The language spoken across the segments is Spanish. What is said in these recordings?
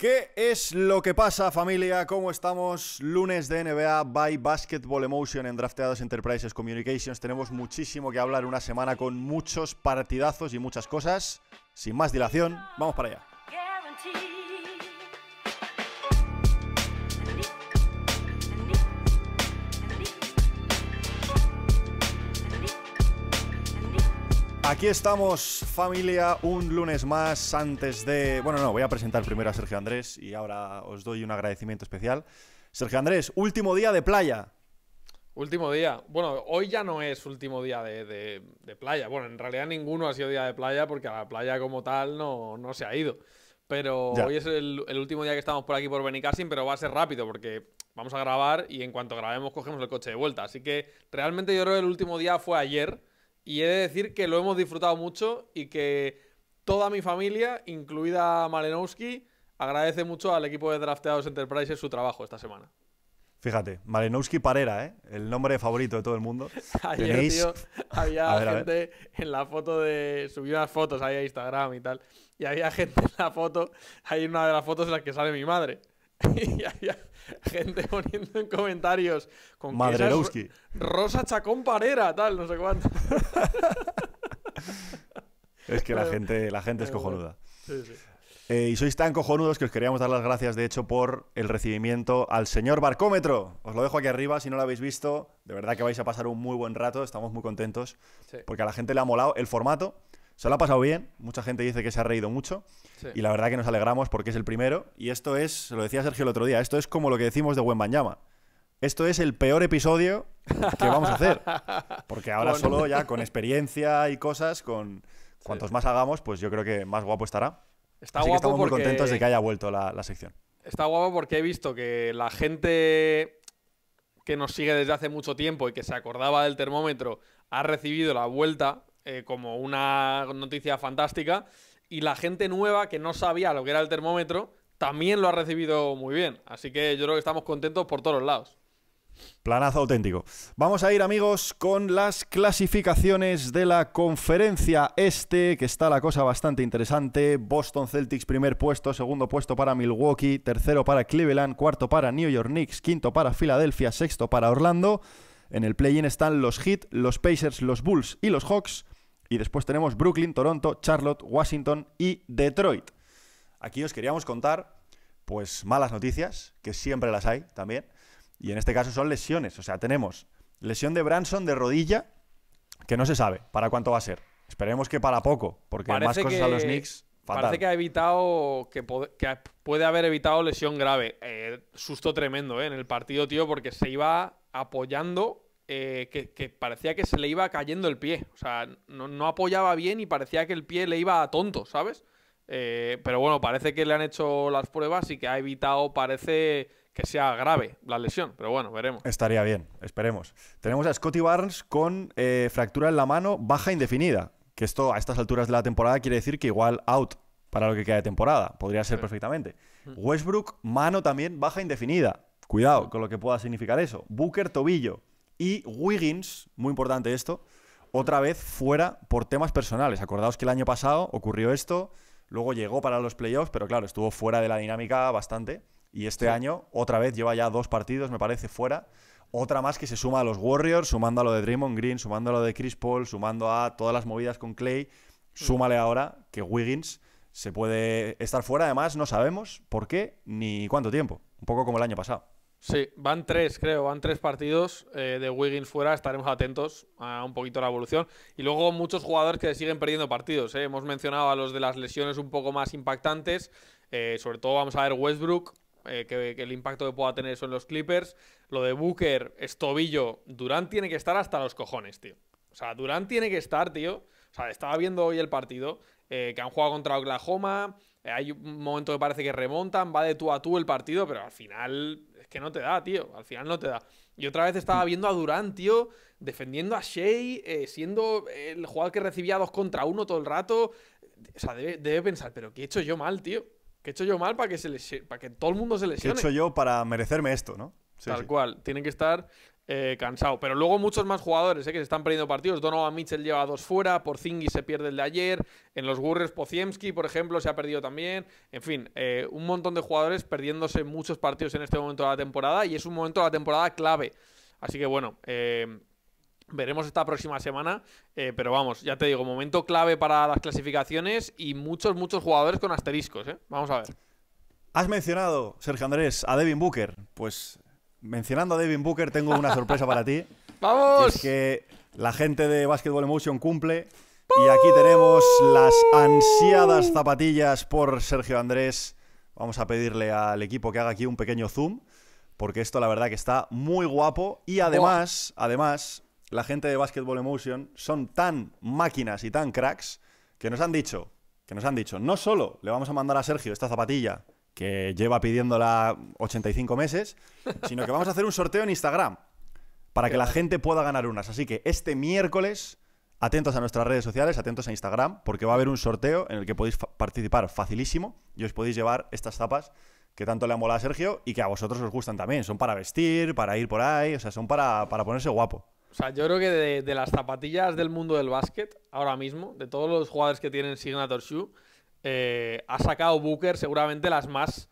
¿Qué es lo que pasa, familia? ¿Cómo estamos? Lunes de NBA by Basketball Emotion en Drafteados Enterprises Communications. Tenemos muchísimo que hablar una semana con muchos partidazos y muchas cosas. Sin más dilación, vamos para allá. Aquí estamos, familia, un lunes más antes de... Bueno, no, voy a presentar primero a Sergio Andrés y ahora os doy un agradecimiento especial. Sergio Andrés, último día de playa. Último día. Bueno, hoy ya no es último día de, playa. Bueno, en realidad ninguno ha sido día de playa porque a la playa como tal no, no se ha ido. Pero hoy es el, último día que estamos por aquí por Benicassim, pero va a ser rápido porque vamos a grabar y en cuanto grabemos cogemos el coche de vuelta. Así que realmente yo creo que el último día fue ayer y he de decir que lo hemos disfrutado mucho y que toda mi familia, incluida Malenowski, agradece mucho al equipo de Drafteados Enterprises su trabajo esta semana. Fíjate, Malenowski Parera, ¿eh? el nombre favorito de todo el mundo. Ayer, tío, había gente en la foto de. Subí unas fotos ahí a Instagram y tal. Y había gente en la foto. Hay una de las fotos en las que sale mi madre. y había gente poniendo en comentarios con Madre que Rosa Chacón Parera, tal, no sé cuánto. es que la gente, la gente es cojonuda. Eh, y sois tan cojonudos que os queríamos dar las gracias, de hecho, por el recibimiento al señor Barcómetro. Os lo dejo aquí arriba si no lo habéis visto. De verdad que vais a pasar un muy buen rato, estamos muy contentos. Porque a la gente le ha molado el formato. Se lo ha pasado bien, mucha gente dice que se ha reído mucho y la verdad que nos alegramos porque es el primero y esto es, lo decía Sergio el otro día, esto es como lo que decimos de buen Banyama. Esto es el peor episodio que vamos a hacer. Porque ahora solo ya con experiencia y cosas, con cuantos más hagamos, pues yo creo que más guapo estará. Está Así que estamos muy contentos de que haya vuelto la sección. Está guapo porque he visto que la gente que nos sigue desde hace mucho tiempo y que se acordaba del termómetro ha recibido la vuelta eh, como una noticia fantástica y la gente nueva que no sabía lo que era el termómetro también lo ha recibido muy bien. Así que yo creo que estamos contentos por todos lados. Planazo auténtico. Vamos a ir amigos con las clasificaciones de la conferencia este, que está la cosa bastante interesante. Boston Celtics primer puesto, segundo puesto para Milwaukee, tercero para Cleveland, cuarto para New York Knicks, quinto para Filadelfia, sexto para Orlando. En el play-in están los Heat, los Pacers, los Bulls y los Hawks. Y después tenemos Brooklyn, Toronto, Charlotte, Washington y Detroit. Aquí os queríamos contar, pues, malas noticias, que siempre las hay también. Y en este caso son lesiones. O sea, tenemos lesión de Branson de rodilla, que no se sabe para cuánto va a ser. Esperemos que para poco, porque parece más cosas que, a los Knicks. Parece que ha evitado. Que, puede haber evitado lesión grave. Eh, susto tremendo, ¿eh? En el partido, tío, porque se iba apoyando eh, que, parecía que se le iba cayendo el pie. O sea, no, apoyaba bien y parecía que el pie le iba a tonto, ¿sabes? Eh, pero bueno, parece que le han hecho las pruebas y que ha evitado, parece que sea grave la lesión. Pero bueno, veremos. Estaría bien, esperemos. Tenemos a Scotty Barnes con eh, fractura en la mano, baja indefinida. Que esto a estas alturas de la temporada quiere decir que igual out para lo que queda de temporada. Podría ser perfectamente. Hmm. Westbrook, mano también, baja indefinida. Cuidado hmm. con lo que pueda significar eso. Booker, tobillo. Y Wiggins, muy importante esto, otra vez fuera por temas personales. Acordaos que el año pasado ocurrió esto, luego llegó para los playoffs, pero claro, estuvo fuera de la dinámica bastante. Y este año, otra vez, lleva ya dos partidos, me parece, fuera. Otra más que se suma a los Warriors, sumando a lo de Draymond Green, sumando a lo de Chris Paul, sumando a todas las movidas con Clay. Mm. Súmale ahora que Wiggins se puede estar fuera. Además, no sabemos por qué ni cuánto tiempo. Un poco como el año pasado. Sí, van tres, creo, van tres partidos eh, de Wiggins fuera, estaremos atentos a un poquito la evolución. Y luego muchos jugadores que siguen perdiendo partidos. ¿eh? Hemos mencionado a los de las lesiones un poco más impactantes, eh, sobre todo vamos a ver Westbrook, que, el impacto que pueda tener eso en los Clippers. Lo de Booker, Estobillo, Durán tiene que estar hasta los cojones, tío. O sea, Durán tiene que estar, tío. O sea, estaba viendo hoy el partido que han jugado contra Oklahoma, hay un momento que parece que remontan, va de tú a tú el partido, pero al final es que no te da, tío. Al final no te da. Y otra vez estaba viendo a Durán, tío, defendiendo a Shea, eh, siendo el jugador que recibía dos contra uno todo el rato. O sea, debe, pensar, pero ¿qué he hecho yo mal, tío? ¿Qué he hecho yo mal para que, se para que todo el mundo se lesione? ¿Qué he hecho yo para merecerme esto, no? Tal cual, tienen que estar eh, cansado. Pero luego muchos más jugadores eh, que se están perdiendo partidos. Donovan Mitchell lleva dos fuera, Porzingis se pierde el de ayer, en los Warriors Pociemski, por ejemplo, se ha perdido también. En fin, eh, un montón de jugadores perdiéndose muchos partidos en este momento de la temporada y es un momento de la temporada clave. Así que bueno, Veremos esta próxima semana, pero vamos, ya te digo, momento clave para las clasificaciones y muchos, muchos jugadores con asteriscos. Vamos a ver. Has mencionado, Sergio Andrés, a Devin Booker. Pues mencionando a Devin Booker, tengo una sorpresa para ti. ¡Vamos! Es que la gente de Basketball Emotion cumple. Y aquí tenemos las ansiadas zapatillas por Sergio Andrés. Vamos a pedirle al equipo que haga aquí un pequeño zoom, porque esto la verdad que está muy guapo. Y además, además, la gente de Basketball Emotion son tan máquinas y tan cracks que nos han dicho, que nos han dicho, no solo le vamos a mandar a Sergio esta zapatilla que lleva pidiéndola 85 meses, sino que vamos a hacer un sorteo en Instagram para que la gente pueda ganar unas. Así que este miércoles, atentos a nuestras redes sociales, atentos a Instagram, porque va a haber un sorteo en el que podéis participar facilísimo y os podéis llevar estas zapas que tanto le han molado a Sergio y que a vosotros os gustan también. Son para vestir, para ir por ahí, o sea, son para, para ponerse guapo. O sea, yo creo que de, las zapatillas del mundo del básquet, ahora mismo, de todos los jugadores que tienen Signature Shoe, eh, ha sacado Booker seguramente las más,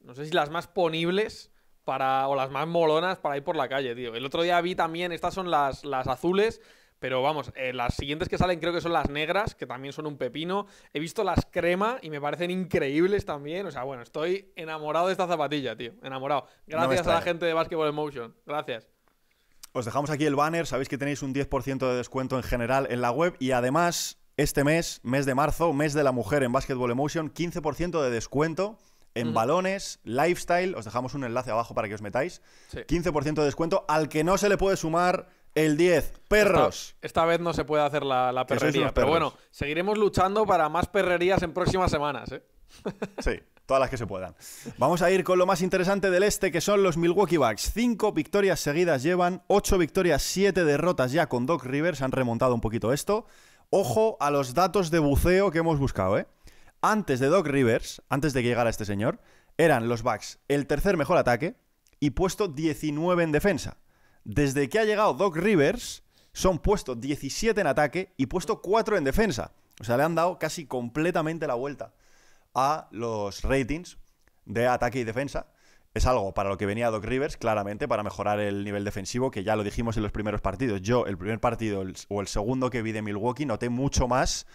no sé si las más ponibles para, o las más molonas para ir por la calle, tío. El otro día vi también, estas son las, las azules, pero vamos, eh, las siguientes que salen creo que son las negras, que también son un pepino. He visto las crema y me parecen increíbles también. O sea, bueno, estoy enamorado de esta zapatilla, tío. Enamorado. Gracias a la gente de Basketball Emotion. Gracias. Os dejamos aquí el banner. Sabéis que tenéis un 10% de descuento en general en la web y además este mes, mes de marzo, mes de la mujer en Basketball Emotion, 15% de descuento en balones, lifestyle. Os dejamos un enlace abajo para que os metáis. 15% de descuento al que no se le puede sumar el 10, perros. Esta, vez no se puede hacer la, perrería, pero bueno, seguiremos luchando para más perrerías en próximas semanas. ¿eh? Sí, todas las que se puedan. Vamos a ir con lo más interesante del este, que son los Milwaukee Bucks. Cinco victorias seguidas llevan, ocho victorias, siete derrotas ya con Doc Rivers. Han remontado un poquito esto. Ojo a los datos de buceo que hemos buscado, ¿eh? Antes de Doc Rivers, antes de que llegara este señor, eran los Bucks el tercer mejor ataque y puesto 19 en defensa. Desde que ha llegado Doc Rivers, son puesto 17 en ataque y puesto 4 en defensa. O sea, le han dado casi completamente la vuelta a los ratings de ataque y defensa es algo para lo que venía Doc Rivers, claramente, para mejorar el nivel defensivo, que ya lo dijimos en los primeros partidos. Yo, el primer partido o el segundo que vi de Milwaukee, noté mucho más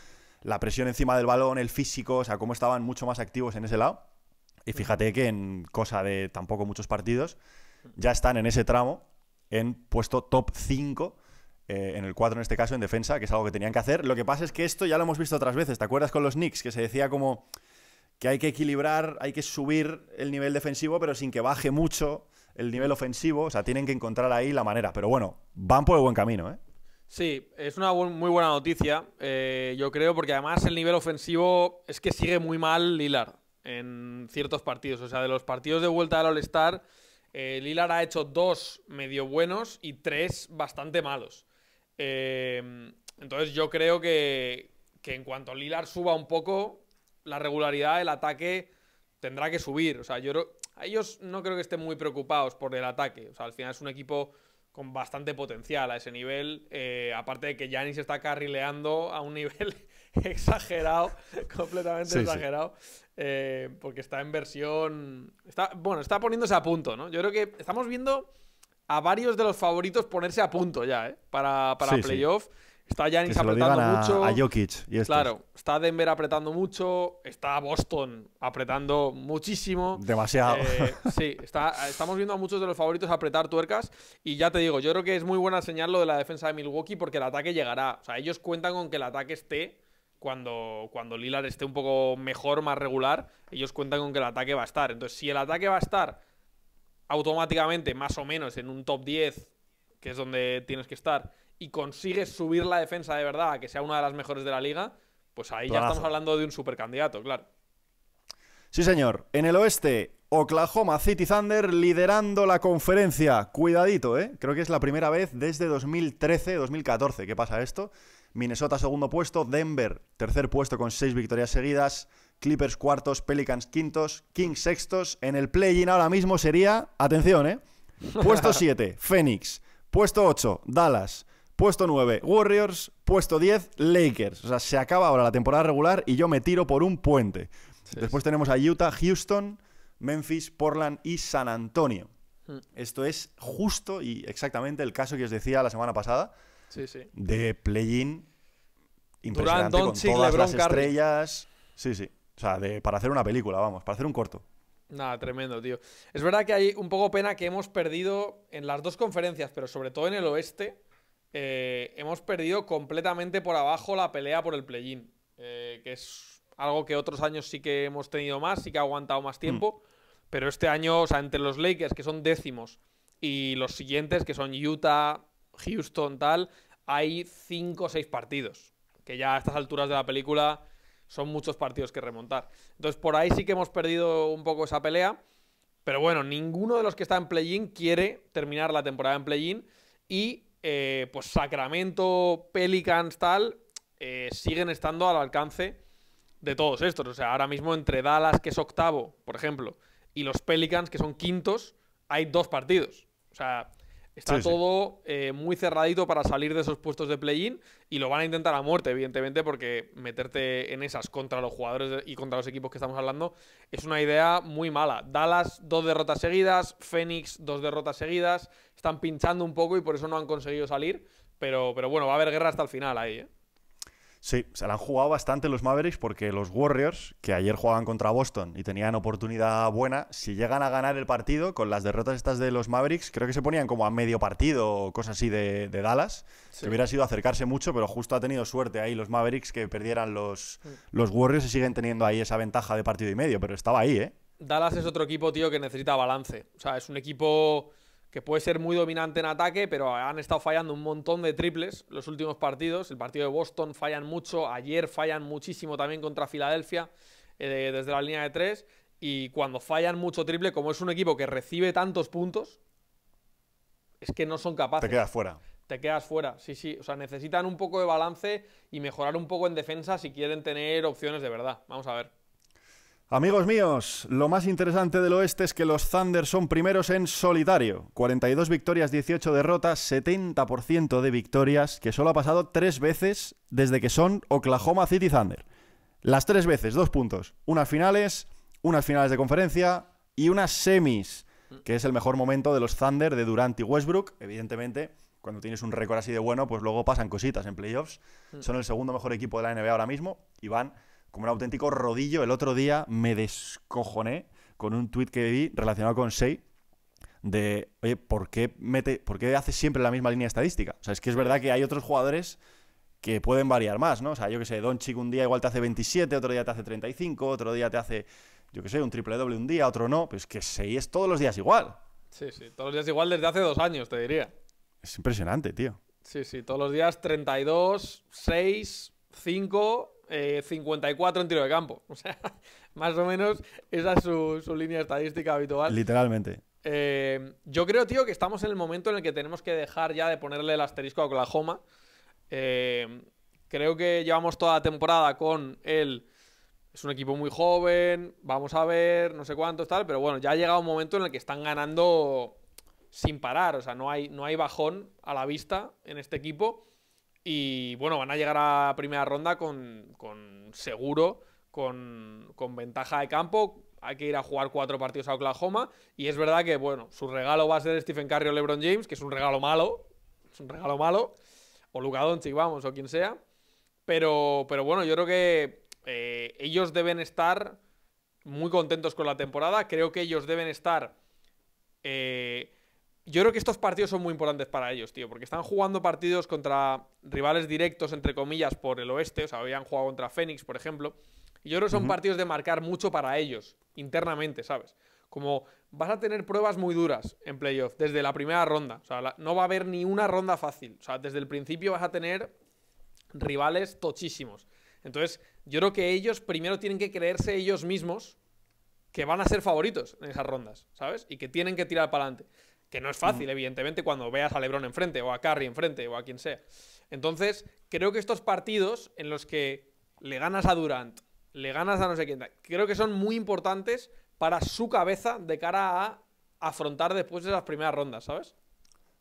la presión encima del balón, el físico, o sea, cómo estaban mucho más activos en ese lado. Y fíjate que en cosa de tampoco muchos partidos, ya están en ese tramo, en puesto top 5 eh, en el 4 en este caso, en defensa, que es algo que tenían que hacer. Lo que pasa es que esto ya lo hemos visto otras veces. ¿Te acuerdas con los Knicks? Que se decía como, que hay que equilibrar, hay que subir el nivel defensivo, pero sin que baje mucho el nivel ofensivo. O sea, tienen que encontrar ahí la manera. Pero bueno, van por el buen camino, ¿eh? Sí, es una muy buena noticia, eh, yo creo, porque además el nivel ofensivo es que sigue muy mal Lilar en ciertos partidos. O sea, de los partidos de vuelta al All-Star, eh, Lilar ha hecho dos medio buenos y tres bastante malos. entonces yo creo que, que en cuanto Lilar suba un poco, la regularidad del ataque tendrá que subir. O sea, yo a ellos no creo que estén muy preocupados por el ataque. O sea, al final es un equipo con bastante potencial a ese nivel. Eh, aparte de que se está carrileando a un nivel exagerado, completamente exagerado, eh, porque está en versión. Está, bueno, está poniéndose a punto, ¿no? Yo creo que estamos viendo a varios de los favoritos ponerse a punto ya, ¿eh? Para, para sí, playoff. Está Janis apretando mucho. A Jokic claro, está Denver apretando mucho. Está Boston apretando muchísimo. Demasiado. Eh, sí, estamos viendo a muchos de los favoritos apretar tuercas. Y ya te digo, yo creo que es muy buena señal lo de la defensa de Milwaukee porque el ataque llegará. O sea, ellos cuentan con que el ataque esté cuando, cuando Lillard esté un poco mejor, más regular. Ellos cuentan con que el ataque va a estar. Entonces, si el ataque va a estar automáticamente, más o menos, en un top 10, que es donde tienes que estar y consigues subir la defensa de verdad a que sea una de las mejores de la liga, pues ahí ya estamos hablando de un supercandidato, claro. Sí, señor. En el oeste, Oklahoma City Thunder liderando la conferencia. Cuidadito, ¿eh? Creo que es la primera vez desde 2013-2014 que pasa esto. Minnesota segundo puesto, Denver tercer puesto con seis victorias seguidas, Clippers cuartos, Pelicans quintos, Kings sextos. En el play-in ahora mismo sería, atención, ¿eh? Puesto 7, Phoenix. Puesto 8, Dallas. Puesto 9, Warriors. Puesto 10, Lakers. O sea, se acaba ahora la temporada regular y yo me tiro por un puente. Después tenemos a Utah, Houston, Memphis, Portland y San Antonio. Hmm. Esto es justo y exactamente el caso que os decía la semana pasada sí, de play-in impresionante con todas las estrellas. Sí, sí. O sea, para hacer una película, vamos, para hacer un corto. Nada, tremendo, tío. Es verdad que hay un poco pena que hemos perdido en las dos conferencias, pero sobre todo en el oeste, eh, hemos perdido completamente por abajo la pelea por el play-in, eh, que es algo que otros años sí que hemos tenido más, sí que ha aguantado más tiempo, mm. pero este año, o sea, entre los Lakers, que son décimos, y los siguientes, que son Utah, Houston, tal, hay cinco o seis partidos, que ya a estas alturas de la película son muchos partidos que remontar. Entonces, por ahí sí que hemos perdido un poco esa pelea, pero bueno, ninguno de los que está en play-in quiere terminar la temporada en play-in y eh, pues Sacramento, Pelicans, tal, eh, siguen estando al alcance de todos estos. O sea, ahora mismo entre Dallas, que es octavo, por ejemplo, y los Pelicans, que son quintos, hay dos partidos. O sea, Está todo eh, muy cerradito para salir de esos puestos de play-in y lo van a intentar a muerte, evidentemente, porque meterte en esas contra los jugadores y contra los equipos que estamos hablando es una idea muy mala. Dallas, dos derrotas seguidas, Phoenix, dos derrotas seguidas, están pinchando un poco y por eso no han conseguido salir, pero, pero bueno, va a haber guerra hasta el final ahí. ¿eh? Sí, se la han jugado bastante los Mavericks porque los Warriors, que ayer jugaban contra Boston y tenían oportunidad buena, si llegan a ganar el partido con las derrotas estas de los Mavericks, creo que se ponían como a medio partido o cosas así de, Dallas, hubiera sido acercarse mucho, pero justo ha tenido suerte ahí los Mavericks que perdieran los, los Warriors y siguen teniendo ahí esa ventaja de partido y medio, pero estaba ahí, ¿eh? Dallas es otro equipo, tío, que necesita balance. O sea, es un equipo que puede ser muy dominante en ataque, pero han estado fallando un montón de triples los últimos partidos. El partido de Boston fallan mucho, ayer fallan muchísimo también contra Filadelfia eh, desde la línea de tres. Y cuando fallan mucho triple, como es un equipo que recibe tantos puntos, es que no son capaces. Te quedas fuera. Te quedas fuera, sí, sí. O sea, necesitan un poco de balance y mejorar un poco en defensa si quieren tener opciones de verdad. Vamos a ver. Amigos míos, lo más interesante del oeste es que los Thunder son primeros en solitario. 42 victorias, 18 derrotas, 70% de victorias, que solo ha pasado tres veces desde que son Oklahoma City Thunder. Las tres veces, dos puntos. Unas finales, unas finales de conferencia y unas semis, que es el mejor momento de los Thunder de Durant y Westbrook. Evidentemente, cuando tienes un récord así de bueno, pues luego pasan cositas en playoffs. Mm. Son el segundo mejor equipo de la NBA ahora mismo y van como un auténtico rodillo. El otro día me descojoné con un tweet que vi relacionado con Sei de, oye, ¿por qué, mete, ¿por qué hace siempre la misma línea estadística? O sea, es que es verdad que hay otros jugadores que pueden variar más, ¿no? O sea, yo que sé, don chico un día igual te hace 27, otro día te hace 35, otro día te hace, yo que sé, un triple doble un día, otro no, pues que Sei es todos los días igual. Sí, sí, todos los días igual desde hace dos años, te diría. Es impresionante, tío. Sí, sí, todos los días 32, 6, 5, 54 eh, en tiro de campo. O sea, más o menos esa es su, línea estadística habitual. Literalmente. Eh, yo creo, tío, que estamos en el momento en el que tenemos que dejar ya de ponerle el asterisco a Oklahoma. Eh, creo que llevamos toda la temporada con él, es un equipo muy joven, vamos a ver, no sé cuántos tal, pero bueno, ya ha llegado un momento en el que están ganando sin parar, o sea, no hay, no hay bajón a la vista en este equipo. Y bueno, van a llegar a primera ronda con, con seguro, con, con ventaja de campo, hay que ir a jugar cuatro partidos a Oklahoma. Y es verdad que, bueno, su regalo va a ser Stephen Curry o LeBron James, que es un regalo malo. Es un regalo malo. O Luka Doncic, vamos, o quien sea. Pero, pero bueno, yo creo que eh, ellos deben estar muy contentos con la temporada. Creo que ellos deben estar eh, yo creo que estos partidos son muy importantes para ellos, tío, porque están jugando partidos contra rivales directos, entre comillas, por el oeste, o sea, habían jugado contra Fénix, por ejemplo. Y yo creo que son partidos de marcar mucho para ellos, internamente, ¿sabes? Como vas a tener pruebas muy duras en playoff, desde la primera ronda, o sea, no va a haber ni una ronda fácil, o sea, desde el principio vas a tener rivales tochísimos. Entonces, yo creo que ellos primero tienen que creerse ellos mismos que van a ser favoritos en esas rondas, ¿sabes? Y que tienen que tirar para adelante. Que no es fácil, evidentemente, cuando veas a Lebron enfrente, o a Curry enfrente, o a quien sea. Entonces, creo que estos partidos en los que le ganas a Durant, le ganas a no sé quién, creo que son muy importantes para su cabeza de cara a afrontar después de esas primeras rondas, ¿sabes?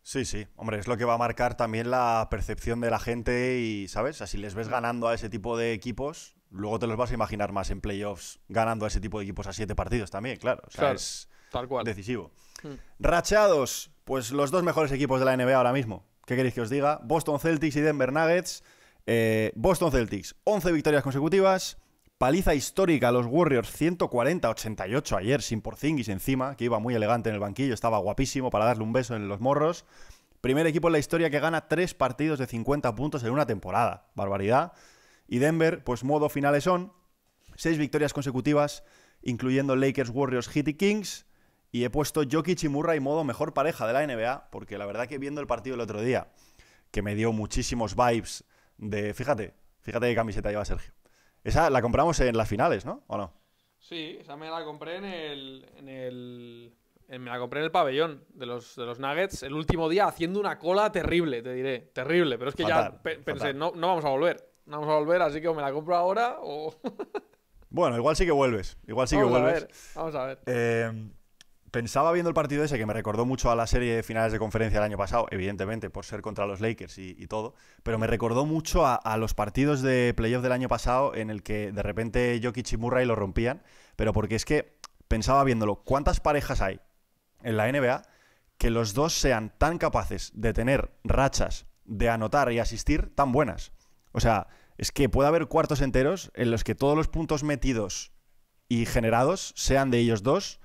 Sí, sí, hombre, es lo que va a marcar también la percepción de la gente y, ¿sabes? Así les ves ganando a ese tipo de equipos, luego te los vas a imaginar más en playoffs ganando a ese tipo de equipos a siete partidos también, claro. O sea, es decisivo. Mm. Rachados, pues los dos mejores equipos de la NBA ahora mismo. ¿Qué queréis que os diga? Boston Celtics y Denver Nuggets. Eh, Boston Celtics, 11 victorias consecutivas. Paliza histórica a los Warriors, 140-88 ayer, sin Porzingis encima, que iba muy elegante en el banquillo, estaba guapísimo para darle un beso en los morros. Primer equipo en la historia que gana tres partidos de 50 puntos en una temporada. Barbaridad. Y Denver, pues modo finales son seis victorias consecutivas, incluyendo Lakers, Warriors, Heat y Kings. Y he puesto Jokic y modo mejor pareja de la NBA, porque la verdad que viendo el partido el otro día, que me dio muchísimos vibes de. Fíjate, fíjate qué camiseta lleva Sergio. Esa la compramos en las finales, ¿no? ¿O no? Sí, esa me la compré en el. me la compré en el pabellón de los, de los Nuggets el último día haciendo una cola terrible, te diré. Terrible, pero es que ya pensé, no, vamos a volver. No vamos a volver, así que o me la compro ahora o. bueno, igual sí que vuelves. Igual sí que vuelves. A ver, vamos a ver. Eh pensaba viendo el partido ese que me recordó mucho a la serie de finales de conferencia del año pasado, evidentemente por ser contra los Lakers y, todo, pero me recordó mucho a, a, los partidos de playoff del año pasado en el que de repente Jokic y Murray lo rompían, pero porque es que pensaba viéndolo, ¿cuántas parejas hay en la NBA que los dos sean tan capaces de tener rachas de anotar y asistir tan buenas? O sea, es que puede haber cuartos enteros en los que todos los puntos metidos y generados sean de ellos dos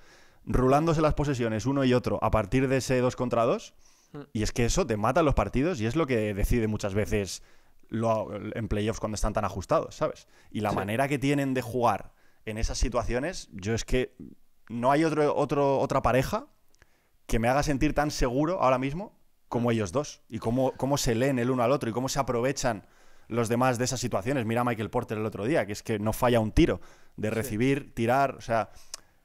rulándose las posesiones uno y otro a partir de ese dos contra dos, hmm. Y es que eso te mata los partidos y es lo que decide muchas veces lo, en playoffs cuando están tan ajustados, ¿sabes? Y la manera que tienen de jugar en esas situaciones, yo es que no hay otro, otro, otra pareja que me haga sentir tan seguro ahora mismo como hmm. ellos dos. Y cómo, cómo se leen el uno al otro y cómo se aprovechan los demás de esas situaciones. Mira a Michael Porter el otro día, que es que no falla un tiro de recibir, tirar, o sea,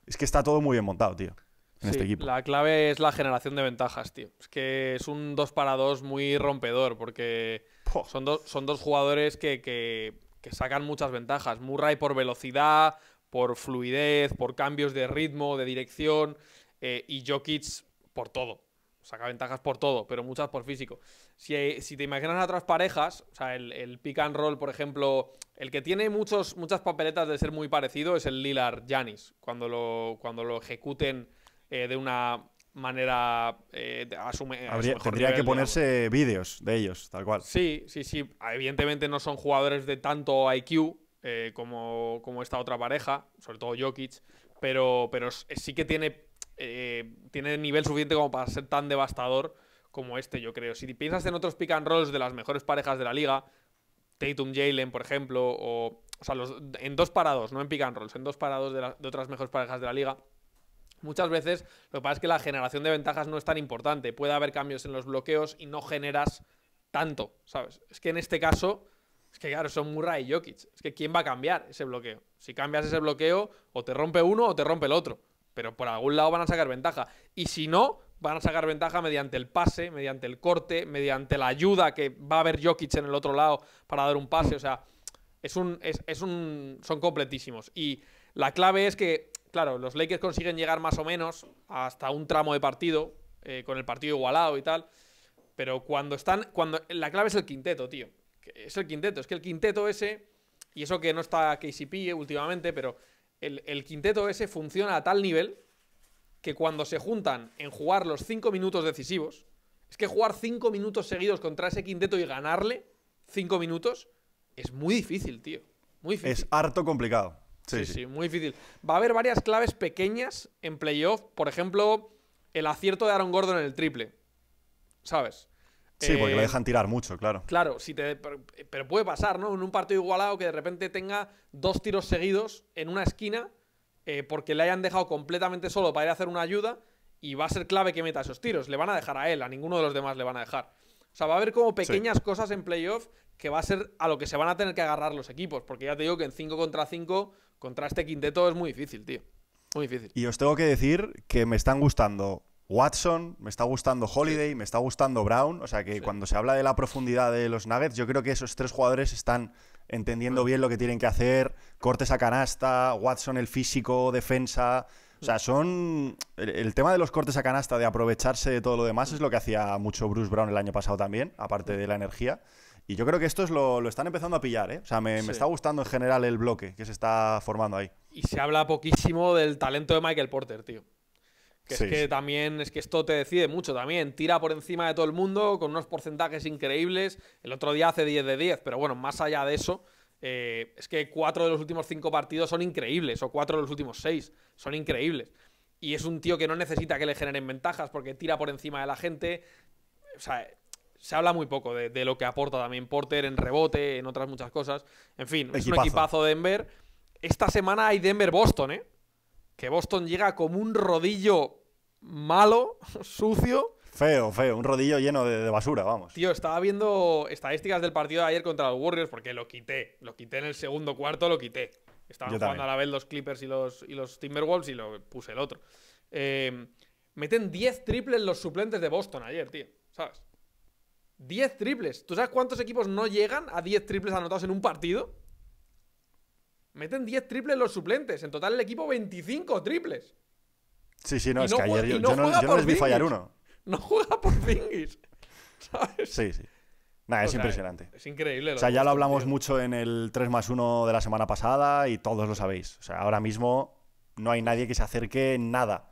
es que está todo muy bien montado, tío. En este equipo. La clave es la generación de ventajas, tío. Es que es un dos para dos muy rompedor, porque son, son dos jugadores que, sacan muchas ventajas. Murray por velocidad, por fluidez, por cambios de ritmo, de dirección, eh, y Jokic por todo. Saca ventajas por todo, pero muchas por físico. Eh, si, te imaginas a otras parejas, o sea, el, el, pick and roll, por ejemplo, el que tiene muchos, muchas papeletas de ser muy parecido es el Lilar Janis, cuando lo, cuando lo ejecuten eh, de una manera eh, asume, Habría, tendría que ponerse vídeos de ellos tal cual sí sí sí evidentemente no son jugadores de tanto IQ eh, como, como esta otra pareja sobre todo Jokic pero pero sí que tiene tiene nivel suficiente como para ser tan devastador como este, yo creo. Si piensas en otros pick and rolls de las mejores parejas de la liga, Tatum Jalen, por ejemplo, o, o sea, los, en dos parados, no en pick and rolls, en dos parados de, de otras mejores parejas de la liga. Muchas veces lo que pasa es que la generación de ventajas no es tan importante. Puede haber cambios en los bloqueos y no generas tanto, ¿sabes? Es que en este caso, es que claro, son Murray y Jokic. Es que ¿quién va a cambiar ese bloqueo? Si cambias ese bloqueo, o te rompe uno o te rompe el otro. Pero por algún lado van a sacar ventaja. Y si no, van a sacar ventaja mediante el pase, mediante el corte, mediante la ayuda que va a haber Jokic en el otro lado para dar un pase. O sea, es un, es, un, son completísimos. Y la clave es que, claro, los Lakers consiguen llegar más o menos hasta un tramo de partido, eh, con el partido igualado y tal. Pero cuando están. Cuando, la clave es el quinteto, tío. Es el quinteto. Es que el quinteto ese. Y eso que no está KCP eh, últimamente, pero el, quinteto ese funciona a tal nivel que cuando se juntan en jugar los cinco minutos decisivos, es que jugar cinco minutos seguidos contra ese quinteto y ganarle Cinco minutos es muy difícil, tío. Muy difícil. Es harto complicado. Sí sí, sí, sí, muy difícil. Va a haber varias claves pequeñas en playoff. Por ejemplo, el acierto de Aaron Gordon en el triple. ¿Sabes? Sí, porque lo eh, dejan tirar mucho, claro. Claro, si te, pero, puede pasar, ¿no? En un partido igualado que de repente tenga dos tiros seguidos en una esquina eh, porque le hayan dejado completamente solo para ir a hacer una ayuda y va a ser clave que meta esos tiros. Le van a dejar a él, a ninguno de los demás le van a dejar. O sea, va a haber como pequeñas cosas en playoff que va a ser a lo que se van a tener que agarrar los equipos, porque ya te digo que en 5 contra 5 contra este quinteto es muy difícil, tío. Muy difícil. Y os tengo que decir que me están gustando Watson, me está gustando Holiday, me está gustando Brown. O sea que cuando se habla de la profundidad de los Nuggets, yo creo que esos tres jugadores están entendiendo mm. bien lo que tienen que hacer. Cortes a canasta, Watson el físico, defensa. O sea, mm. son. El, tema de los cortes a canasta, de aprovecharse de todo lo demás, es lo que hacía mucho Bruce Brown el año pasado también, aparte mm. de la energía. Y yo creo que esto es lo, están empezando a pillar, ¿eh? O sea, me está gustando en general el bloque que se está formando ahí. Y se habla poquísimo del talento de Michael Porter, tío. Que es que también, es que esto te decide mucho también. Tira por encima de todo el mundo con unos porcentajes increíbles. El otro día hace 10 de 10, pero bueno, más allá de eso, eh, es que cuatro de los últimos cinco partidos son increíbles, o cuatro de los últimos seis son increíbles. Y es un tío que no necesita que le generen ventajas porque tira por encima de la gente. O sea, se habla muy poco de, lo que aporta también Porter en rebote, en otras muchas cosas. En fin, es un equipazo de Denver. Esta semana hay Denver-Boston, ¿eh? que Boston llega como un rodillo malo, sucio. Feo, feo, un rodillo lleno de, basura, vamos. Tío, estaba viendo estadísticas del partido de ayer contra los Warriors porque lo quité. Lo quité en el segundo cuarto, lo quité. Estaban jugando a la vez los Clippers y los, los Timberwolves y lo puse el otro. Em, meten 10 triples los suplentes de Boston ayer, tío. ¿Sabes? 10 triples. ¿Tú sabes cuántos equipos no llegan a 10 triples anotados en un partido? Meten 10 triples los suplentes. En total el equipo 25 triples. Sí, sí, no, es que ayer yo, no, les vi fallar uno. No juega por Zingis. ¿Sabes? Sí, sí. Nada, es impresionante. es increíble. o sea, ya lo hablamos mucho en el 3 más 1 de la semana pasada y todos lo sabéis. O sea, ahora mismo no hay nadie que se acerque nada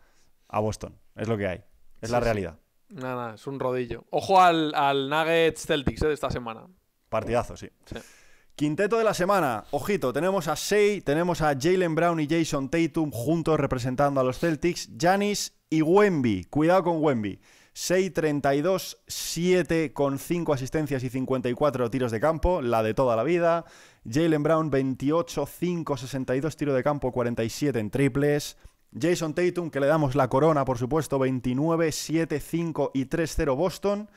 a Boston. Es lo que hay. Es la realidad. Nada, es un rodillo. Ojo al, al Nuggets Celtics eh, de esta semana. Partidazo, sí. sí. Quinteto de la semana. Ojito, tenemos a Shea, tenemos a Jalen Brown y Jason Tatum juntos representando a los Celtics. Janis y Wemby. Cuidado con Wemby. 32 7 con 5 asistencias y 54 tiros de campo, la de toda la vida. Jalen Brown 28, 5, 62 tiro de campo, 47 en triples. Jason Tatum, que le damos la corona, por supuesto, 29, 7, 5 y 3-0 Boston.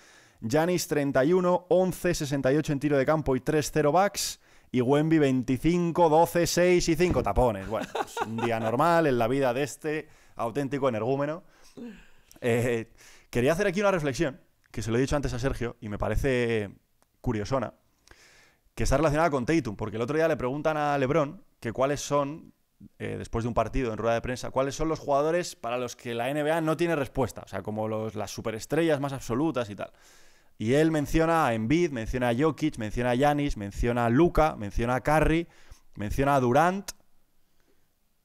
Janis 31, 11, 68 en tiro de campo y 3-0 backs. Y Wemby 25, 12, 6 y 5 tapones. Bueno, es pues, un día normal en la vida de este auténtico energúmeno. Eh, quería hacer aquí una reflexión, que se lo he dicho antes a Sergio, y me parece curiosona, que está relacionada con Tatum, porque el otro día le preguntan a Lebron que cuáles son, eh, después de un partido en rueda de prensa, cuáles son los jugadores para los que la NBA no tiene respuesta, o sea, como las superestrellas más absolutas y tal. Y él menciona a Embiid, menciona a Jokic, menciona a Yanis, menciona a Luca, menciona a Curry, menciona a Durant.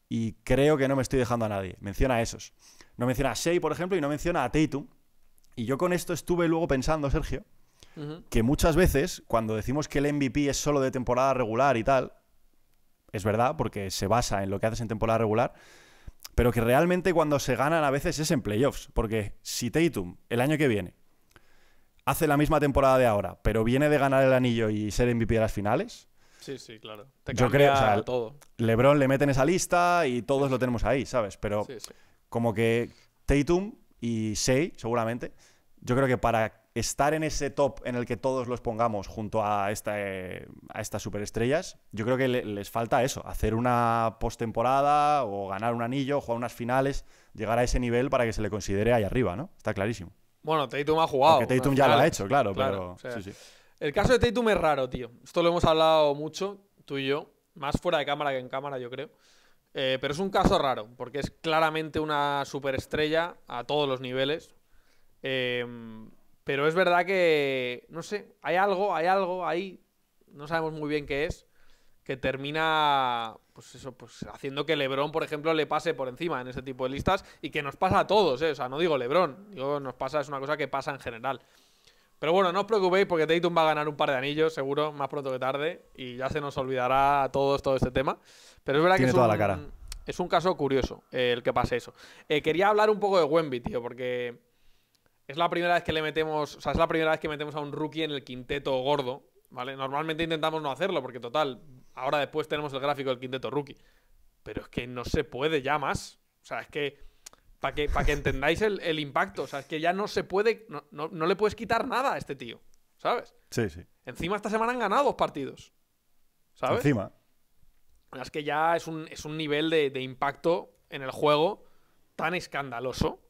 Y creo que no me estoy dejando a nadie. Menciona a esos. No menciona a Shea, por ejemplo, y no menciona a Tatum. Y yo con esto estuve luego pensando, Sergio, que muchas veces cuando decimos que el MVP es solo de temporada regular y tal, es verdad, porque se basa en lo que haces en temporada regular, pero que realmente cuando se ganan a veces es en playoffs. Porque si Tatum el año que viene hace la misma temporada de ahora, pero viene de ganar el anillo y ser MVP de las finales. Sí, sí, claro. yo creo, todo. LeBron le mete en esa lista y todos lo tenemos ahí, ¿sabes? Pero como que Tatum y Sei, seguramente, yo creo que para estar en ese top en el que todos los pongamos junto a, esta, eh, a estas superestrellas, yo creo que les falta eso, hacer una postemporada o ganar un anillo, jugar unas finales, llegar a ese nivel para que se le considere ahí arriba, ¿no? Está clarísimo. Bueno, Tatum ha jugado. Porque Tatum ya lo ha hecho, claro, El caso de Tatum es raro, tío. Esto lo hemos hablado mucho, tú y yo. Más fuera de cámara que en cámara, yo creo. Eh, pero es un caso raro, porque es claramente una superestrella a todos los niveles. Eh, pero es verdad que, no sé, hay algo, hay algo ahí, no sabemos muy bien qué es, que termina pues eso, pues haciendo que Lebron, por ejemplo, le pase por encima en ese tipo de listas y que nos pasa a todos, ¿eh? o sea, no digo Lebron, digo nos pasa, es una cosa que pasa en general. Pero bueno, no os preocupéis porque Tatum va a ganar un par de anillos, seguro, más pronto que tarde, y ya se nos olvidará a todos todo este tema. Pero es verdad que es un, es un caso curioso eh, el que pase eso. Eh, quería hablar un poco de Wemby, tío, porque es la primera vez que le metemos, o sea, es la primera vez que metemos a un rookie en el quinteto gordo, ¿vale? Normalmente intentamos no hacerlo, porque total, Ahora después tenemos el gráfico del quinteto rookie. Pero es que no se puede ya más. O sea, es que para que, que entendáis el, impacto. O sea, es que ya no se puede, no, le puedes quitar nada a este tío. ¿Sabes? Sí, sí. Encima esta semana han ganado dos partidos. ¿Sabes? Encima. Es que ya es un, es un nivel de, de impacto en el juego tan escandaloso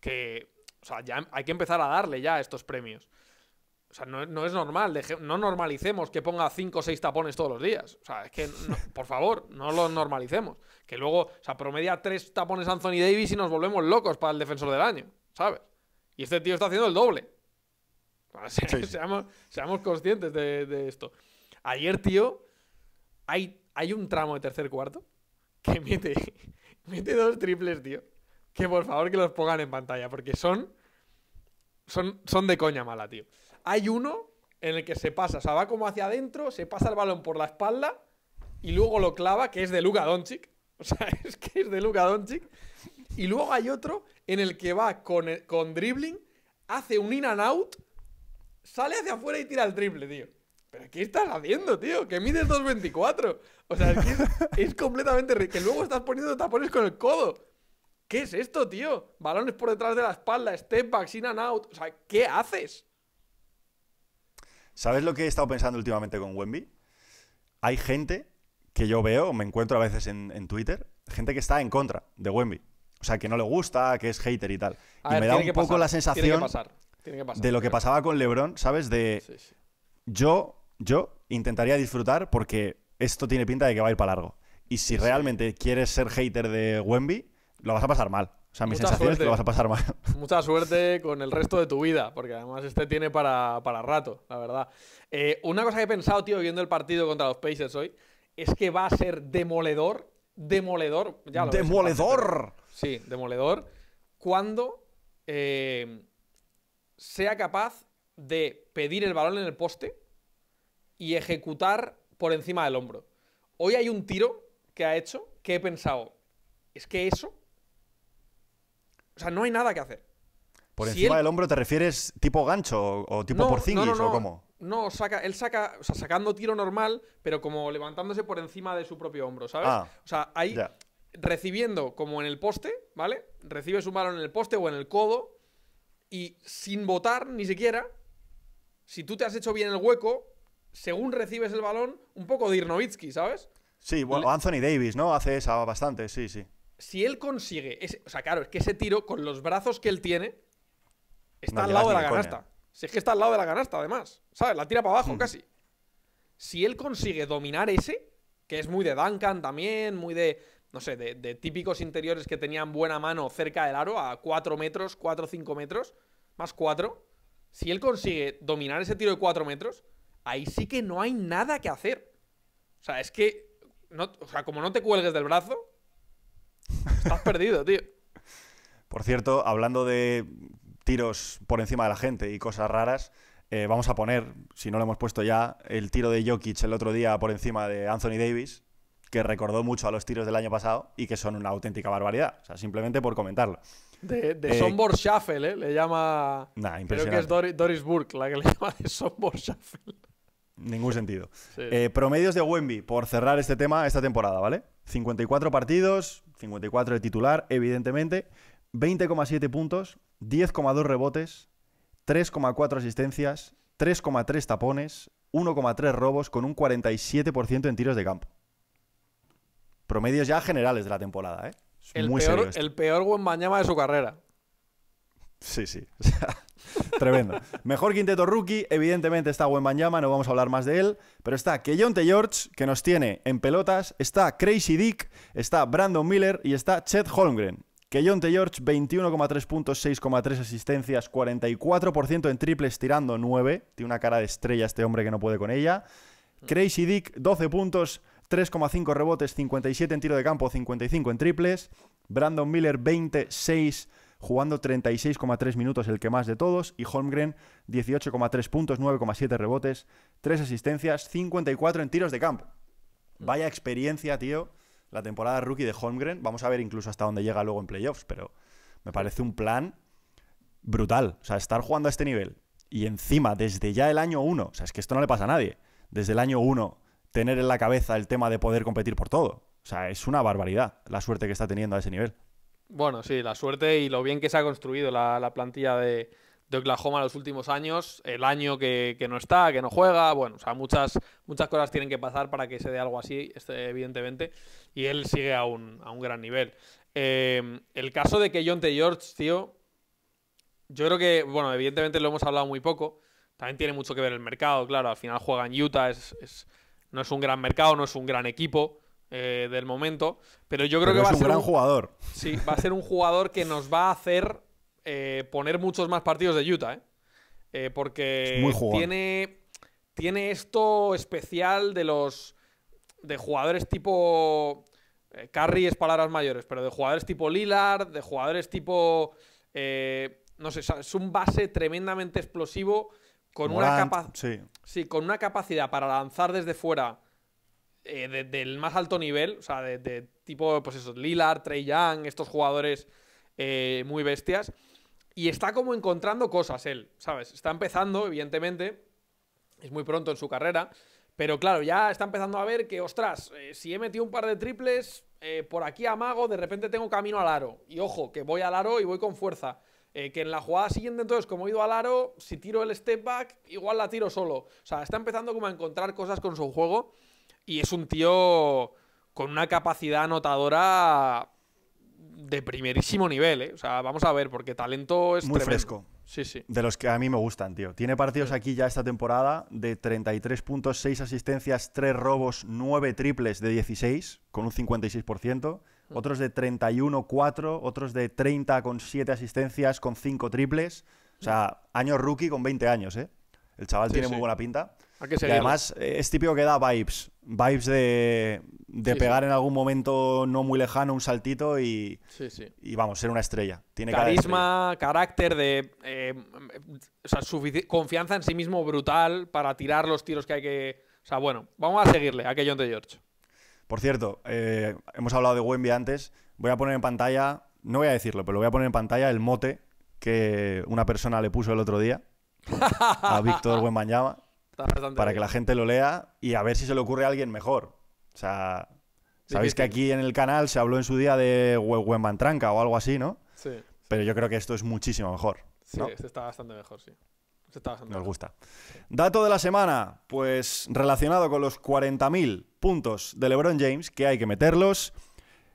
que, o sea, ya hay que empezar a darle ya estos premios. O sea, no, es normal, no normalicemos que ponga cinco o seis tapones todos los días. O sea, es que, por favor, no lo normalicemos. Que luego, o sea, promedia tres tapones Anthony Davis y nos volvemos locos para el defensor del año, ¿sabes? Y este tío está haciendo el doble. seamos, conscientes de, esto. Ayer, tío, hay, hay un tramo de tercer cuarto que mete, mete dos triples, tío. Que por favor que los pongan en pantalla, porque son, son, son de coña mala, tío. Hay uno en el que se pasa, o sea, va como hacia adentro, se pasa el balón por la espalda y luego lo clava, que es de Luka Doncic. O sea, es que es de Luka Doncic. Y luego hay otro en el que va con, con dribbling, hace un in and out, sale hacia afuera y tira el triple, tío. ¿Pero qué estás haciendo, tío? Que mides 2.24. O sea, es, completamente es, completamente... Que luego estás poniendo tapones con el codo. ¿Qué es esto, tío? Balones por detrás de la espalda, step back, in and out. O sea, ¿qué haces? ¿Sabes lo que he estado pensando últimamente con Wemby? Hay gente que yo veo, me encuentro a veces en, Twitter, gente que está en contra de Wemby. O sea, que no le gusta, que es hater y tal. y me da un poco la sensación de lo que pasaba con LeBron, ¿sabes? De yo, yo intentaría disfrutar porque esto tiene pinta de que va a ir para largo. Y si realmente quieres ser hater de Wemby, lo vas a pasar mal. O sea, mi mucha es que lo vas a pasar mal. Mucha suerte con el resto de tu vida, porque además este tiene para, rato, la verdad. Eh, una cosa que he pensado, tío, viendo el partido contra los Pacers hoy, es que va a ser demoledor, demoledor. Ya lo ¡Demoledor! sí, demoledor. Cuando eh, sea capaz de pedir el balón en el poste y ejecutar por encima del hombro. Hoy hay un tiro que ha hecho que he pensado, es que eso o sea, no hay nada que hacer. ¿Por encima del hombro te refieres tipo gancho o, tipo no, no, o cómo? No, saca, él saca, o sea, sacando tiro normal, pero como levantándose por encima de su propio hombro, ¿sabes? Ah, o sea, ahí recibiendo como en el poste, ¿vale? Recibes un balón en el poste o en el codo y sin botar ni siquiera, si tú te has hecho bien el hueco, según recibes el balón, un poco de Irnovitsky, ¿sabes? Sí, bueno, Anthony Davis, ¿no? Hace esa bastante, sí, sí si él consigue. o sea, claro, es que ese tiro, con los brazos que él tiene, está al lado de la canasta. Si es que está al lado de la canasta, además. ¿Sabes? La tira para abajo hmm. casi. Si él consigue dominar ese, que es muy de Duncan también, muy de. No sé, de, típicos interiores que tenían buena mano cerca del aro, a 4 metros, 4 o 5 metros, más 4. Si él consigue dominar ese tiro de 4 metros, ahí sí que no hay nada que hacer. O sea, es que. o sea, como no te cuelgues del brazo, Estás perdido, tío. Por cierto, hablando de tiros por encima de la gente y cosas raras, eh, vamos a poner, si no lo hemos puesto ya, el tiro de Jokic el otro día por encima de Anthony Davis, que recordó mucho a los tiros del año pasado y que son una auténtica barbaridad. O sea, simplemente por comentarlo. De, de eh, Sombor ¿eh? Le llama. Creo que es Doris, Burke la que le llama de Sombor Shuffle. Ningún sentido. Eh, promedios de Wemby, por cerrar este tema esta temporada, ¿vale? 54 partidos, 54 de titular, evidentemente, 20,7 puntos, 10,2 rebotes, 3,4 asistencias, 3,3 tapones, 1,3 robos con un 47% en tiros de campo. Promedios ya generales de la temporada, ¿eh? el, muy peor, el peor de su carrera. Sí, sí. tremendo. Mejor quinteto rookie, evidentemente está Yama, no vamos a hablar más de él, pero está Keyonte George, que nos tiene en pelotas, está Crazy Dick, está Brandon Miller y está Chet Holmgren. Keyonte George, 21,3 puntos, 6,3 asistencias, 44% en triples tirando 9. Tiene una cara de estrella este hombre que no puede con ella. Crazy Dick, 12 puntos, 3,5 rebotes, 57 en tiro de campo, 55 en triples. Brandon Miller, 26 jugando 36,3 minutos, el que más de todos, y Holmgren 18,3 puntos, 9,7 rebotes, 3 asistencias, 54 en tiros de campo. Vaya experiencia, tío, la temporada rookie de Holmgren. Vamos a ver incluso hasta dónde llega luego en playoffs, pero me parece un plan brutal. O sea, estar jugando a este nivel y encima desde ya el año 1, o sea, es que esto no le pasa a nadie, desde el año 1 tener en la cabeza el tema de poder competir por todo. O sea, es una barbaridad la suerte que está teniendo a ese nivel. Bueno, sí, la suerte y lo bien que se ha construido la, plantilla de, Oklahoma en los últimos años, el año que, no está, que no juega, bueno, o sea, muchas, muchas cosas tienen que pasar para que se dé algo así, este, evidentemente, y él sigue a un, a un gran nivel. Em, el caso de que John George, tío, yo creo que, bueno, evidentemente lo hemos hablado muy poco, también tiene mucho que ver el mercado, claro, al final juega en Utah, es, no es un gran mercado, no es un gran equipo, eh, del momento. Pero yo creo que va a ser. un gran jugador. Sí, va a ser un jugador que nos va a hacer eh, poner muchos más partidos de Utah, ¿eh? eh porque tiene, tiene esto especial de los. de jugadores tipo. Carry es palabras mayores, pero de jugadores tipo Lillard, de jugadores tipo. no sé, es un base tremendamente explosivo con una, capacidad, Sí, con una capacidad para lanzar desde fuera eh, del más alto nivel, o sea, de, tipo, pues esos Lillard, Trey Young, estos jugadores eh, muy bestias. Y está como encontrando cosas él, ¿sabes? Está empezando, evidentemente, es muy pronto en su carrera, pero claro, ya está empezando a ver que, ostras, eh, si he metido un par de triples, por aquí a Mago, de repente tengo camino al aro. Y ojo, que voy al aro y voy con fuerza. que en la jugada siguiente, entonces, como he ido al aro, si tiro el step back, igual la tiro solo. O sea, está empezando como a encontrar cosas con su juego. Y es un tío con una capacidad anotadora de primerísimo nivel, ¿eh? O sea, vamos a ver, porque talento es. Muy tremendo. fresco. Sí, sí. De los que a mí me gustan, tío. Tiene partidos aquí ya esta temporada de 33.6 asistencias, 3 robos, 9 triples de 16, con un 56%. Mm. Otros de 31, 4. Otros de 30, con 7 asistencias, con 5 triples. O sea, mm. año rookie con 20 años, ¿eh? El chaval tiene muy buena pinta y además es típico que da vibes. Vibes de, pegar en algún momento no muy lejano un saltito y, vamos, ser una estrella. Tiene Carisma, carácter de. Eh, confianza en sí mismo brutal para tirar los tiros que hay que. O sea, bueno, vamos a seguirle a John de George. Por cierto, eh, hemos hablado de Wemby antes. Voy a poner en pantalla, no voy a decirlo, pero voy a poner en pantalla el mote que una persona le puso el otro día a Víctor Wembanyama para que la gente lo lea y a ver si se le ocurre a alguien mejor. O sea, sabéis que aquí en el canal se habló en su día de Tranca o algo así, ¿no? Sí. Pero yo creo que esto es muchísimo mejor. Sí, este está bastante mejor, sí. Este Nos gusta. Dato de la semana, pues relacionado con los 40.000 puntos de LeBron James, que hay que meterlos.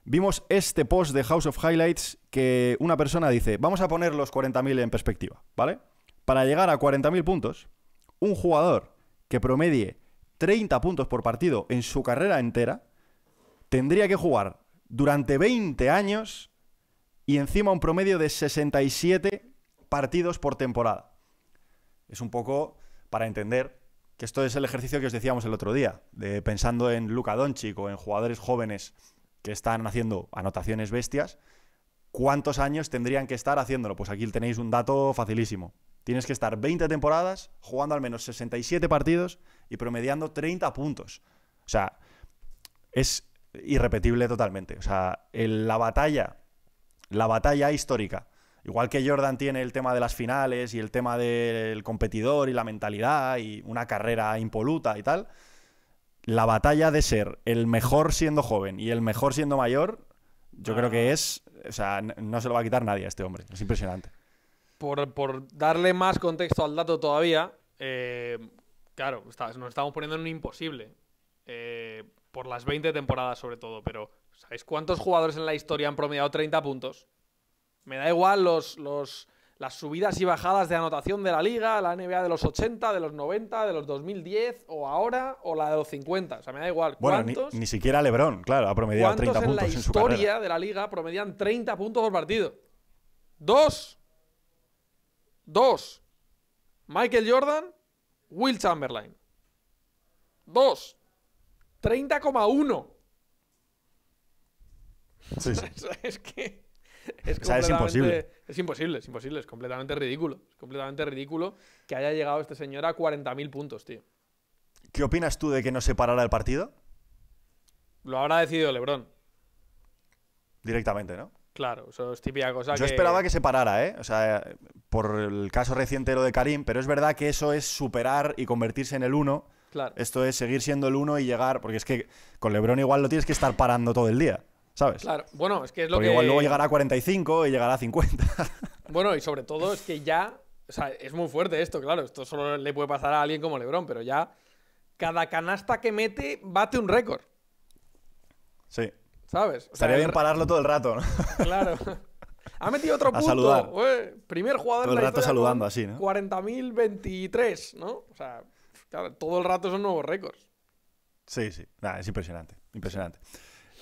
Vimos este post de House of Highlights que una persona dice, vamos a poner los 40.000 en perspectiva, ¿vale? Para llegar a 40.000 puntos, un jugador que promedie 30 puntos por partido en su carrera entera, tendría que jugar durante 20 años y encima un promedio de 67 partidos por temporada. Es un poco para entender que esto es el ejercicio que os decíamos el otro día, de pensando en Luka Doncic o en jugadores jóvenes que están haciendo anotaciones bestias, ¿cuántos años tendrían que estar haciéndolo? Pues aquí tenéis un dato facilísimo. Tienes que estar 20 temporadas jugando al menos 67 partidos y promediando 30 puntos. O sea, es irrepetible totalmente. O sea, la batalla, la batalla histórica. Igual que Jordan tiene el tema de las finales y el tema del competidor y la mentalidad y una carrera impoluta y tal, la batalla de ser el mejor siendo joven y el mejor siendo mayor, yo creo que ah. es, o sea, no se lo va a quitar nadie a este hombre. Es impresionante por, darle más contexto al dato todavía, eh, claro, nos estamos poniendo en un imposible. Eh, por las 20 temporadas sobre todo, pero ¿sabéis cuántos jugadores en la historia han promediado 30 puntos? Me da igual los, los, las subidas y bajadas de anotación de la liga, la NBA de los 80, de los 90, de los 2010 o ahora o la de los 50. O sea, me da igual. Bueno, ni, siquiera Lebron, claro, ha promediado 30 puntos en la en historia de la liga promedian 30 puntos por partido? Dos. Dos, Michael Jordan, Will Chamberlain. Dos, 30,1. Sí, es que. Es, o sea, es, imposible. Es imposible, es imposible, es completamente ridículo. Es completamente ridículo que haya llegado este señor a 40.000 puntos, tío. ¿Qué opinas tú de que no se parara el partido? Lo habrá decidido Lebron. Directamente, ¿no? Claro, eso es Yo esperaba que se parara, ¿eh? O sea, por el caso reciente lo de Karim, pero es verdad que eso es superar y convertirse en el uno. Claro. Esto es seguir siendo el uno y llegar, porque es que con LeBron igual lo tienes que estar parando todo el día, ¿sabes? Claro, bueno, es que es lo que. Igual luego llegará a 45 y llegará a 50. bueno, y sobre todo es que ya. O sea, es muy fuerte esto, claro. Esto solo le puede pasar a alguien como LeBron, pero ya. Cada canasta que mete bate un récord. Sí. ¿Sabes? Estaría bien pararlo todo el rato, Claro. Ha metido otro punto. A primer jugador todo el rato saludando así, ¿no? 40.023, ¿no? O sea, todo el rato son nuevos récords. Sí, sí. es impresionante. Impresionante.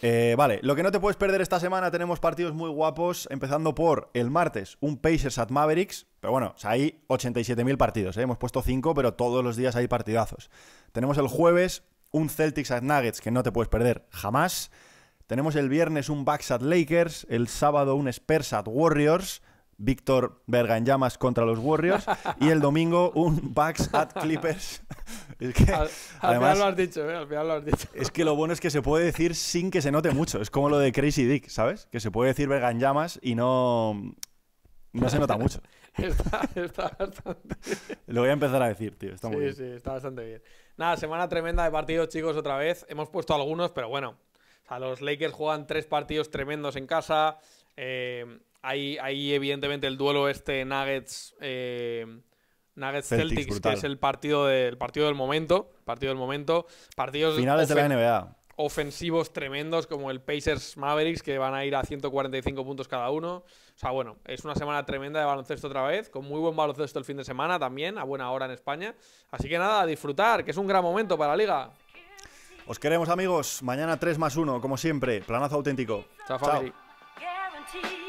Eh, vale, lo que no te puedes perder esta semana, tenemos partidos muy guapos, empezando por el martes, un Pacers at Mavericks, pero bueno, hay 87.000 partidos, ¿eh? hemos puesto 5, pero todos los días hay partidazos. Tenemos el jueves, un Celtics at Nuggets, que no te puedes perder jamás, tenemos el viernes un Bucks at Lakers, el sábado un Spurs at Warriors, Víctor llamas contra los Warriors y el domingo un Bucks at Clippers. es que, al, final lo has dicho, ¿eh? al final lo has dicho. Es que lo bueno es que se puede decir sin que se note mucho. Es como lo de Crazy Dick, ¿sabes? Que se puede decir llamas y no, no se nota mucho. está, está, bastante Lo voy a empezar a decir, tío. Está muy sí, sí, está bastante bien. Nada, semana tremenda de partidos, chicos, otra vez. Hemos puesto algunos, pero bueno, los Lakers juegan tres partidos tremendos en casa. hay, eh, evidentemente, el duelo este Nuggets. Eh, Nuggets Celtics, que es el partido, partido del momento. Partido del momento. Partidos Finales de la NBA. Ofensivos tremendos como el Pacers Mavericks, que van a ir a 145 puntos cada uno. O sea, bueno, es una semana tremenda de baloncesto otra vez, con muy buen baloncesto el fin de semana también, a buena hora en España. Así que nada, a disfrutar, que es un gran momento para la liga. Os queremos, amigos. Mañana 3 más 1, como siempre. Planazo auténtico. Chao, Chao.